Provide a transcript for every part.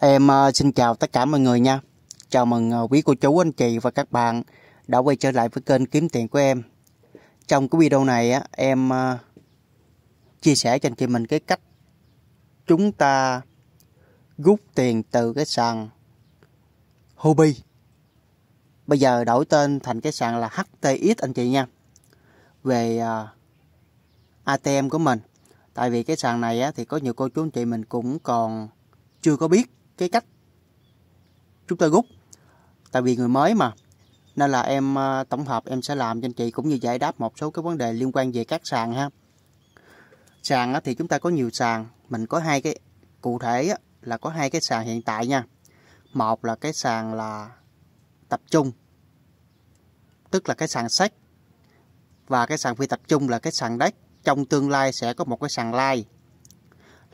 Em ờ, xin chào tất cả mọi người nha. Chào mừng ờ, quý cô chú, anh chị và các bạn đã quay trở lại với kênh Kiếm Tiền của em. Trong cái video này em ờ, chia sẻ cho anh chị mình cái cách chúng ta rút tiền từ cái sàn hobi Bây giờ đổi tên thành cái sàn là HTX anh chị nha. Về ATM của mình. Tại vì cái sàn này thì có nhiều cô chú anh chị mình cũng còn chưa có biết cái cách chúng tôi rút tại vì người mới mà nên là em à, tổng hợp em sẽ làm cho anh chị cũng như giải đáp một số cái vấn đề liên quan về các sàn ha sàn thì chúng ta có nhiều sàn mình có hai cái cụ thể là có hai cái sàn hiện tại nha một là cái sàn là tập trung tức là cái sàn sách và cái sàn phi tập trung là cái sàn đất trong tương lai sẽ có một cái sàn lai like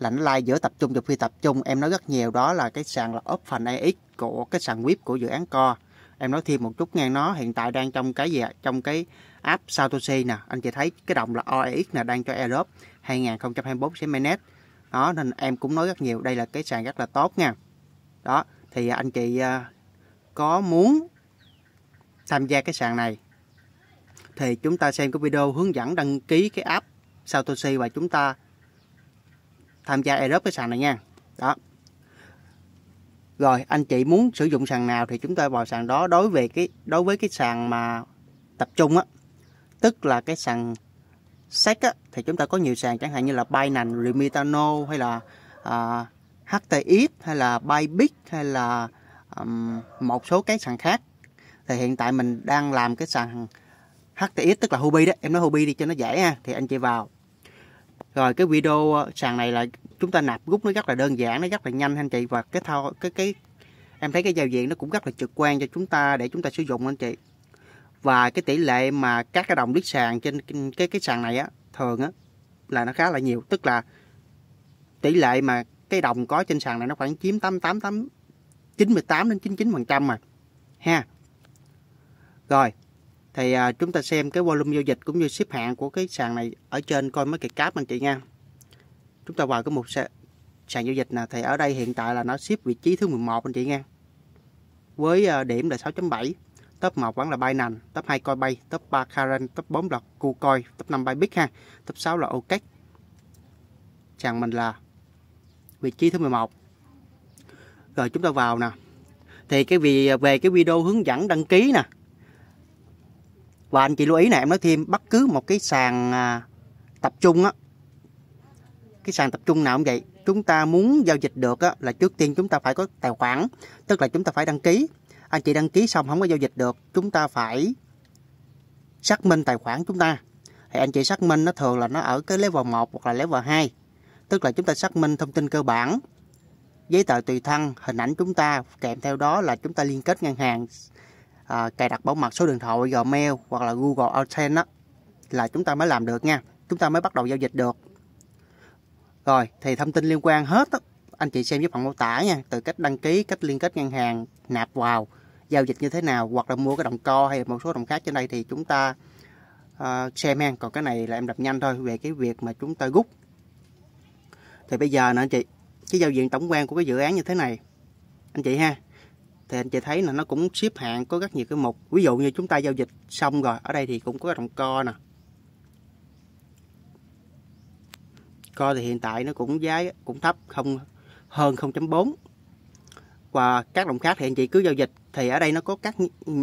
là nó lai like giữa tập trung và phi tập trung em nói rất nhiều đó là cái sàn là Open AX của cái sàn web của dự án co em nói thêm một chút nghe nó hiện tại đang trong cái gì ạ trong cái app Satoshi nè anh chị thấy cái đồng là OEX nè đang cho Europe 2024 sẽ mainnet đó nên em cũng nói rất nhiều đây là cái sàn rất là tốt nha đó thì anh chị à, có muốn tham gia cái sàn này thì chúng ta xem cái video hướng dẫn đăng ký cái app Satoshi và chúng ta tham gia Aerob cái sàn này nha đó rồi anh chị muốn sử dụng sàn nào thì chúng ta vào sàn đó đối với cái đối với cái sàn mà tập trung á tức là cái sàn SEC á thì chúng ta có nhiều sàn chẳng hạn như là Binance, Remitano hay là uh, à, HTX hay là Bybit hay là um, một số cái sàn khác thì hiện tại mình đang làm cái sàn HTX tức là Hubi đó em nói Hubi đi cho nó dễ ha thì anh chị vào rồi cái video ờ, sàn này là chúng ta nạp rút nó rất là đơn giản nó rất là nhanh anh chị và cái thao cái cái em thấy cái giao diện nó cũng rất là trực quan cho chúng ta để chúng ta sử dụng anh chị và cái tỷ lệ mà các cái đồng lít sàn trên cái cái sàn này á thường á là nó khá là nhiều tức là tỷ lệ mà cái đồng có trên sàn này nó khoảng chiếm tám tám tám 98 đến chín phần trăm mà ha rồi thì à, chúng ta xem cái volume giao dịch cũng như xếp hạng của cái sàn này ở trên coi mấy cái cáp anh chị nha chúng ta vào cái mục sàn, giao dịch nè thì ở đây hiện tại là nó xếp vị trí thứ 11 anh chị nha với à, điểm là 6.7 top 1 vẫn là bay nành top 2 bay top 3 Karen top 4 là cu coi top 5 Bybit ha top 6 là ok sàn mình là vị trí thứ 11 rồi chúng ta vào nè thì cái vì về cái video hướng dẫn đăng ký nè và anh chị lưu ý này em nói thêm bất cứ một cái sàn à, tập trung á cái sàn tập trung nào cũng vậy chúng ta muốn giao dịch được á, là trước tiên chúng ta phải có tài khoản tức là chúng ta phải đăng ký anh chị đăng ký xong không có giao dịch được chúng ta phải xác minh tài khoản chúng ta thì anh chị xác minh nó thường là nó ở cái level 1 hoặc là level 2 tức là chúng ta xác minh thông tin cơ bản giấy tờ tùy thân hình ảnh chúng ta kèm theo đó là chúng ta liên kết ngân hàng à, cài đặt bảo mật số điện thoại Gmail hoặc là Google Authent đó là chúng ta mới làm được nha chúng ta mới bắt đầu giao dịch được rồi thì thông tin liên quan hết đó. anh chị xem với phần mô tả nha từ cách đăng ký cách liên kết ngân hàng nạp vào giao dịch như thế nào hoặc là mua cái đồng co hay một số đồng khác trên đây thì chúng ta uh, xem nha. còn cái này là em đọc nhanh thôi về cái việc mà chúng ta rút thì bây giờ nè anh chị cái giao diện tổng quan của cái dự án như thế này anh chị ha thì anh chị thấy là nó cũng xếp hạng có rất nhiều cái mục ví dụ như chúng ta giao dịch xong rồi ở đây thì cũng có đồng co nè co thì hiện tại nó cũng giá cũng thấp không hơn 0.4 và các đồng khác thì anh chị cứ giao dịch thì ở đây nó có các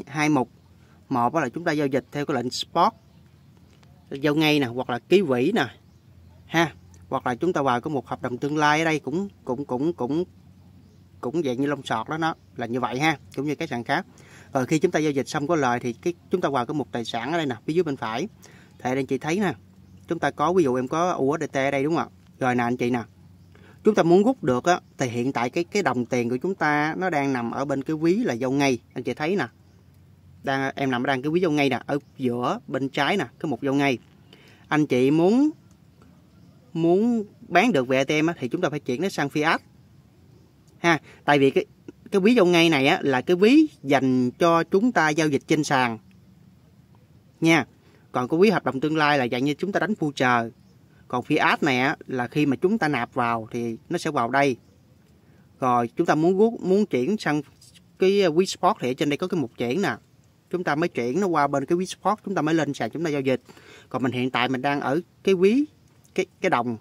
hai mục một là chúng ta giao dịch theo cái lệnh spot giao ngay nè hoặc là ký quỹ nè ha hoặc là chúng ta vào có một hợp đồng tương lai ở đây cũng cũng cũng cũng cũng dạng như lông sọt đó nó là như vậy ha cũng như các sàn khác rồi khi chúng ta giao dịch xong có lời thì cái chúng ta vào cái mục tài sản ở đây nè phía dưới bên phải thì anh chị thấy nè chúng ta có ví dụ em có USDT ở đây đúng không ạ rồi nè anh chị nè chúng ta muốn rút được á, thì hiện tại cái cái đồng tiền của chúng ta nó đang nằm ở bên cái ví là dâu ngay anh chị thấy nè đang em nằm đang cái ví dâu ngay nè ở giữa bên trái nè cái một dâu ngay anh chị muốn muốn bán được về ATM á, thì chúng ta phải chuyển nó sang fiat ha tại vì cái cái ví dụ ngay này á, là cái ví dành cho chúng ta giao dịch trên sàn nha còn cái ví hợp đồng tương lai là dạng như chúng ta đánh future còn phía fiat này á, là khi mà chúng ta nạp vào thì nó sẽ vào đây rồi chúng ta muốn muốn chuyển sang cái ví uh, spot thì ở trên đây có cái mục chuyển nè chúng ta mới chuyển nó qua bên cái ví spot chúng ta mới lên sàn chúng ta giao dịch còn mình hiện tại mình đang ở cái ví cái cái đồng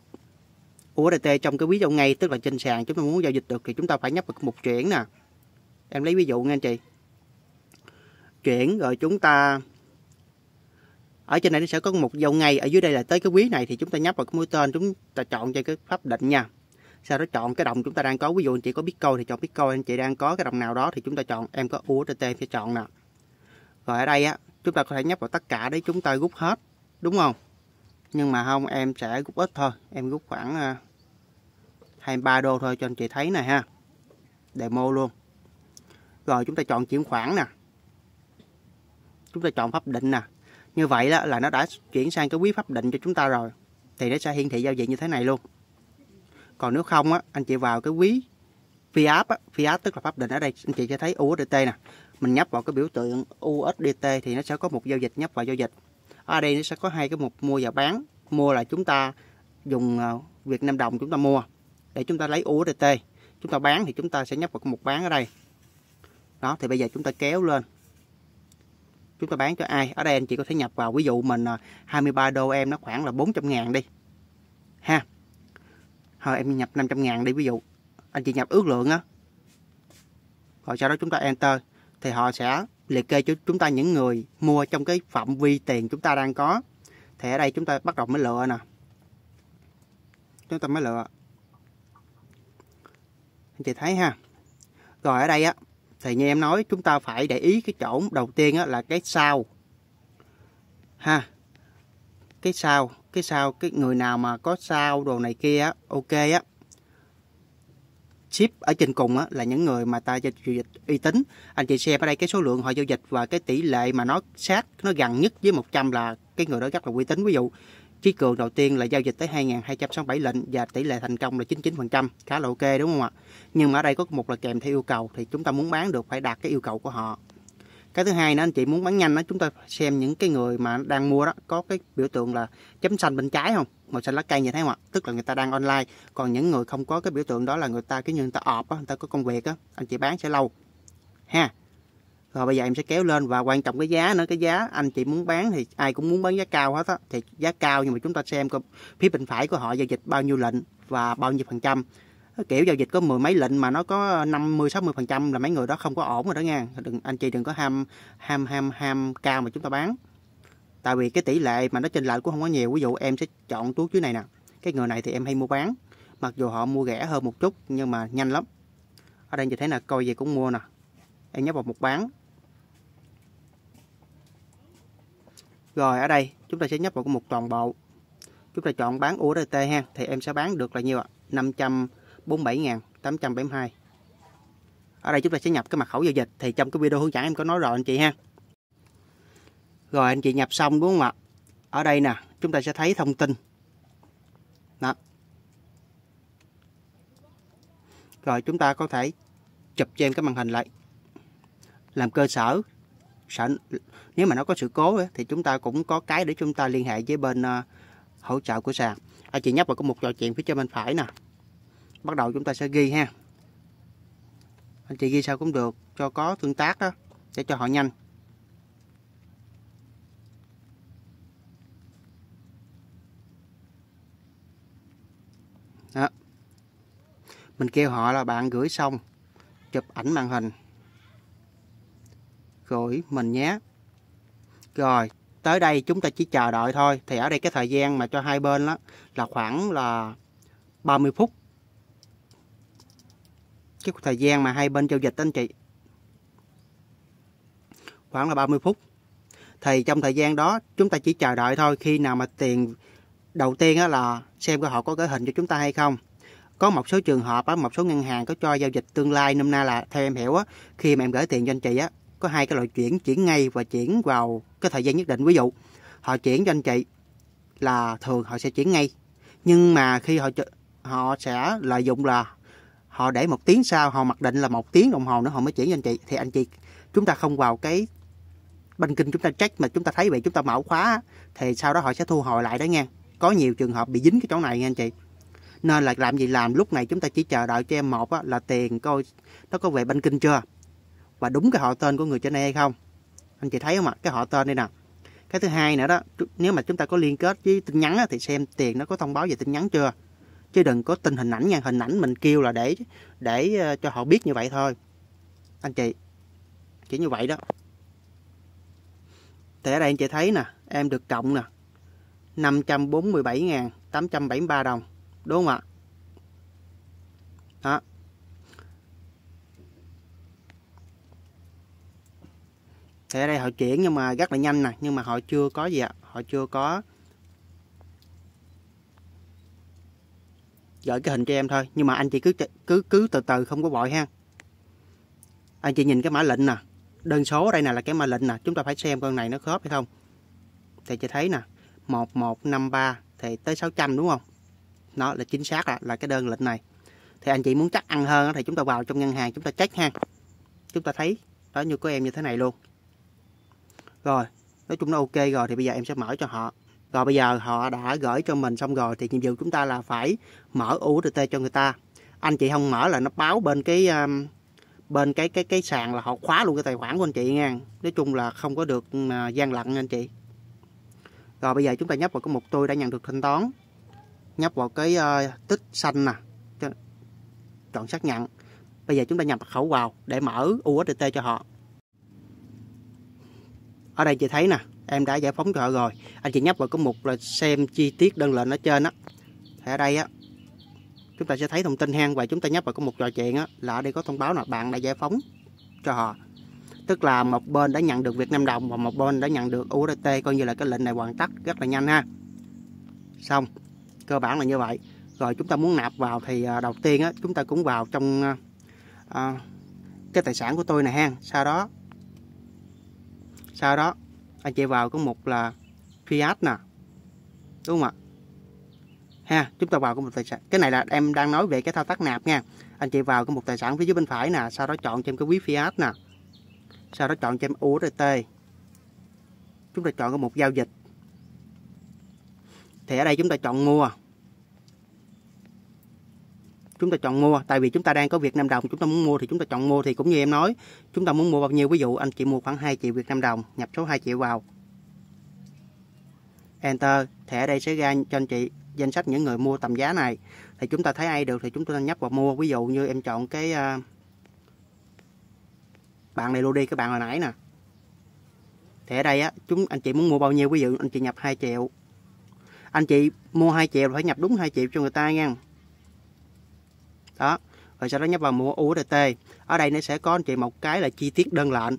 USDT trong cái quý dụ ngay tức là trên sàn chúng ta muốn giao dịch được thì chúng ta phải nhấp vào mục chuyển nè em lấy ví dụ nha anh chị chuyển rồi chúng ta ở trên này nó sẽ có một dòng ngay ở dưới đây là tới cái quý này thì chúng ta nhấp vào cái mũi tên chúng ta chọn cho cái pháp định nha sau đó chọn cái đồng chúng ta đang có ví dụ anh chị có bitcoin thì chọn bitcoin anh chị đang có cái đồng nào đó thì chúng ta chọn em có USDT thì chọn nè rồi ở đây á chúng ta có thể nhấp vào tất cả để chúng ta rút hết đúng không nhưng mà không em sẽ rút ít thôi em rút khoảng à, 23 đô thôi cho anh chị thấy này ha demo luôn rồi chúng ta chọn chuyển khoản nè chúng ta chọn pháp định nè như vậy đó là nó đã chuyển sang cái quý pháp định cho chúng ta rồi thì nó sẽ hiển thị giao diện như thế này luôn còn nếu không á anh chị vào cái quý fiat á fiat tức là pháp định ở đây anh chị sẽ thấy USDT nè mình nhấp vào cái biểu tượng USDT thì nó sẽ có một giao dịch nhấp vào giao dịch ở đây nó sẽ có hai cái mục mua và bán mua là chúng ta dùng ờ, Việt Nam đồng chúng ta mua để chúng ta lấy USDT chúng ta bán thì chúng ta sẽ nhấp vào một bán ở đây đó thì bây giờ chúng ta kéo lên chúng ta bán cho ai ở đây anh chị có thể nhập vào ví dụ mình 23 à, đô em nó khoảng là 400 ngàn đi ha thôi em nhập 500 ngàn đi ví dụ anh chị nhập ước lượng á rồi sau đó chúng ta enter thì họ sẽ liệt kê cho chúng ta những người mua trong cái phạm vi tiền chúng ta đang có thì ở đây chúng ta bắt đầu mới lựa nè chúng ta mới lựa anh chị thấy ha rồi ở đây á thì như em nói chúng ta phải để ý cái chỗ đầu tiên á, là cái sau ha cái sau cái sau cái người nào mà có sao đồ này kia á ok á ship ở trên cùng á, là những người mà ta giao dịch uy tín anh chị xem ở đây cái số lượng họ giao dịch và cái tỷ lệ mà nó sát nó gần nhất với 100 là cái người đó rất là uy tín ví dụ Trí cường đầu tiên là giao dịch tới 2.267 lệnh và tỷ lệ thành công là 99%, khá là ok đúng không ạ? Nhưng mà ở đây có một là kèm theo yêu cầu thì chúng ta muốn bán được phải đạt cái yêu cầu của họ. Cái thứ hai nữa anh chị muốn bán nhanh đó chúng ta xem những cái người mà đang mua đó có cái biểu tượng là chấm xanh bên trái không? Màu xanh lá cây như thế không ạ? Tức là người ta đang online, còn những người không có cái biểu tượng đó là người ta cái như người ta ọp á, người ta có công việc á, anh chị bán sẽ lâu. Ha rồi bây giờ em sẽ kéo lên và quan trọng cái giá nữa cái giá anh chị muốn bán thì ai cũng muốn bán giá cao hết á thì giá cao nhưng mà chúng ta xem coi phía bên phải của họ giao dịch bao nhiêu lệnh và bao nhiêu phần trăm kiểu giao dịch có mười mấy lệnh mà nó có 50 60 phần trăm là mấy người đó không có ổn rồi đó nha đừng anh chị đừng có ham ham ham ham cao mà chúng ta bán tại vì cái tỷ lệ mà nó trên lệch cũng không có nhiều ví dụ em sẽ chọn túi dưới này nè cái người này thì em hay mua bán mặc dù họ mua rẻ hơn một chút nhưng mà nhanh lắm ở đây như thế là coi gì cũng mua nè em nhấp vào một bán Rồi ở đây chúng ta sẽ nhấp vào cái mục toàn bộ. Chúng ta chọn bán URT ha thì em sẽ bán được là nhiêu ạ? 547.872. Ở đây chúng ta sẽ nhập cái mật khẩu giao dịch thì trong cái video hướng dẫn em có nói rồi anh chị ha. Rồi anh chị nhập xong đúng không ạ? Ở đây nè, chúng ta sẽ thấy thông tin. Đó. Rồi chúng ta có thể chụp cho em cái màn hình lại. Làm cơ sở sở nếu mà nó có sự cố thì chúng ta cũng có cái để chúng ta liên hệ với bên ờ, hỗ trợ của sàn anh à, chị nhấp vào có một trò chuyện phía trên bên phải nè bắt đầu chúng ta sẽ ghi ha anh chị ghi sao cũng được cho có tương tác đó để cho họ nhanh đó. mình kêu họ là bạn gửi xong chụp ảnh màn hình gửi mình nhé. Rồi, tới đây chúng ta chỉ chờ đợi thôi. Thì ở đây cái thời gian mà cho hai bên đó là khoảng là 30 phút. Cái thời gian mà hai bên giao dịch anh chị. Khoảng là 30 phút. Thì trong thời gian đó chúng ta chỉ chờ đợi thôi khi nào mà tiền đầu tiên là xem họ có gửi hình cho chúng ta hay không có một số trường hợp á một số ngân hàng có cho giao dịch tương lai nôm nay là theo em hiểu á khi mà em gửi tiền cho anh chị á có hai cái loại chuyển chuyển ngay và chuyển vào cái thời gian nhất định ví dụ họ chuyển cho anh chị là thường họ sẽ chuyển ngay nhưng mà khi họ họ sẽ lợi dụng là họ để một tiếng sau họ mặc định là một tiếng đồng hồ nữa họ mới chuyển cho anh chị thì anh chị chúng ta không vào cái banh kinh chúng ta check mà chúng ta thấy vậy chúng ta mở khóa thì sau đó họ sẽ thu hồi lại đó nha có nhiều trường hợp bị dính cái chỗ này nha anh chị nên là làm gì làm lúc này chúng ta chỉ chờ đợi cho em một á, là tiền coi nó có về banh kinh chưa và đúng cái họ tên của người trên đây e hay không anh chị thấy không ạ cái họ tên đây nè cái thứ hai nữa đó nếu mà chúng ta có liên kết với tin nhắn thì xem tiền nó có thông báo về tin nhắn chưa chứ đừng có tin hình ảnh nha hình ảnh mình kêu là để để ờ, cho họ biết như vậy thôi anh chị chỉ như vậy đó thì ở đây anh chị thấy nè em được cộng nè 547.873 đồng đúng không ạ đó thì ở đây họ chuyển nhưng mà rất là nhanh nè nhưng mà họ chưa có gì ạ họ chưa có gửi cái hình cho em thôi nhưng mà anh chị cứ cứ cứ từ từ không có vội ha anh chị nhìn cái mã lệnh nè đơn số đây nè là cái mã lệnh nè chúng ta phải xem con này nó khớp hay không thì chị thấy nè 1153 thì tới 600 đúng không nó là chính xác là, là cái đơn lệnh này thì anh chị muốn chắc ăn hơn thì chúng ta vào trong ngân hàng chúng ta check ha chúng ta thấy đó như của em như thế này luôn rồi, nói chung nó ok rồi thì bây giờ em sẽ mở cho họ. Rồi bây giờ họ đã gửi cho mình xong rồi thì nhiệm vụ chúng ta là phải mở USDT cho người ta. Anh chị không mở là nó báo bên cái um, bên cái cái cái sàn là họ khóa luôn cái tài khoản của anh chị nha. Nói chung là không có được uh, gian lận anh chị. Rồi bây giờ chúng ta nhấp vào cái mục tôi đã nhận được thanh toán. Nhấp vào cái uh, tích xanh nè. Chọn xác nhận. Bây giờ chúng ta nhập mật khẩu vào để mở USDT cho họ ở đây chị thấy nè em đã giải phóng cho họ rồi anh chị nhấp vào có mục là xem chi tiết đơn lệnh ở trên á thì ở đây á chúng ta sẽ thấy thông tin hang và chúng ta nhấp vào có mục trò chuyện á là ở đây có thông báo là bạn đã giải phóng cho họ tức là một bên đã nhận được Việt Nam đồng và một bên đã nhận được USDT coi như là cái lệnh này hoàn tất rất là nhanh ha xong cơ bản là như vậy rồi chúng ta muốn nạp vào thì à, đầu tiên á chúng ta cũng vào trong à, à cái tài sản của tôi này hang sau đó sau đó anh chạy vào có một là Fiat nè đúng không ạ ha chúng ta vào có một tài sản cái này là em đang nói về cái thao tác nạp nha anh chị vào có một tài sản phía dưới bên phải nè sau đó chọn cho em cái quý Fiat nè sau đó chọn cho em USDT chúng ta chọn có một giao dịch thì ở đây chúng ta chọn mua chúng ta chọn mua tại vì chúng ta đang có Việt Nam đồng chúng ta muốn mua thì chúng ta chọn mua thì cũng như em nói chúng ta muốn mua bao nhiêu ví dụ anh chị mua khoảng 2 triệu Việt Nam đồng nhập số 2 triệu vào Enter thẻ đây sẽ ra cho anh chị danh sách những người mua tầm giá này thì chúng ta thấy ai được thì chúng ta nhấp vào mua ví dụ như em chọn cái à, bạn này luôn đi các bạn hồi nãy nè thẻ đây á chúng anh chị muốn mua bao nhiêu ví dụ anh chị nhập 2 triệu anh chị mua 2 triệu phải nhập đúng 2 triệu cho người ta nha đó rồi sau đó nhấp vào mua USDT ở đây nó sẽ có anh chị một cái là chi tiết đơn lệnh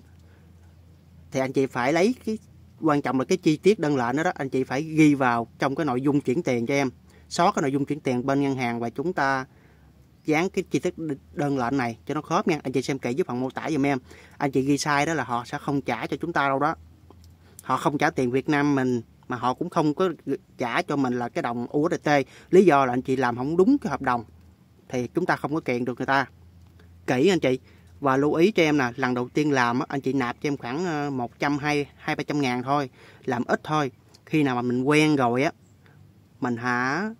thì anh chị phải lấy cái quan trọng là cái chi tiết đơn lệnh đó, đó anh chị phải ghi vào trong cái nội dung chuyển tiền cho em xóa cái nội dung chuyển tiền bên ngân hàng và chúng ta dán cái chi tiết đơn lệnh này cho nó khớp nha anh chị xem kỹ dưới phần mô tả giùm em anh chị ghi sai đó là họ sẽ không trả cho chúng ta đâu đó họ không trả tiền Việt Nam mình mà họ cũng không có trả cho mình là cái đồng USDT lý do là anh chị làm không đúng cái hợp đồng thì chúng ta không có kèn được người ta kỹ anh chị và lưu ý cho em nè lần đầu tiên làm anh chị nạp cho em khoảng ờ, một 100 hay ba trăm ngàn thôi làm ít thôi khi nào mà mình quen rồi á mình hả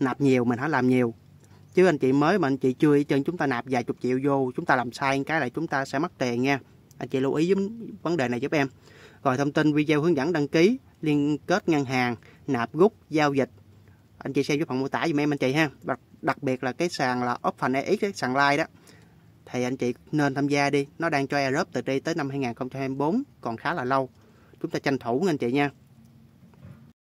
nạp nhiều mình hả làm nhiều chứ anh chị mới mà anh chị chưa chân chúng ta nạp vài chục triệu vô chúng ta làm sai cái là chúng ta sẽ mất tiền nha anh chị lưu ý giúp vấn đề này giúp em rồi thông tin video hướng dẫn đăng ký liên kết ngân hàng nạp rút giao dịch anh chị xem dưới phần mô tả dùm em anh chị ha đặc, đặc biệt là cái sàn là Open EX cái sàn live đó thì anh chị nên tham gia đi nó đang cho Europe từ đây tới năm 2024 còn khá là lâu chúng ta tranh thủ anh chị nha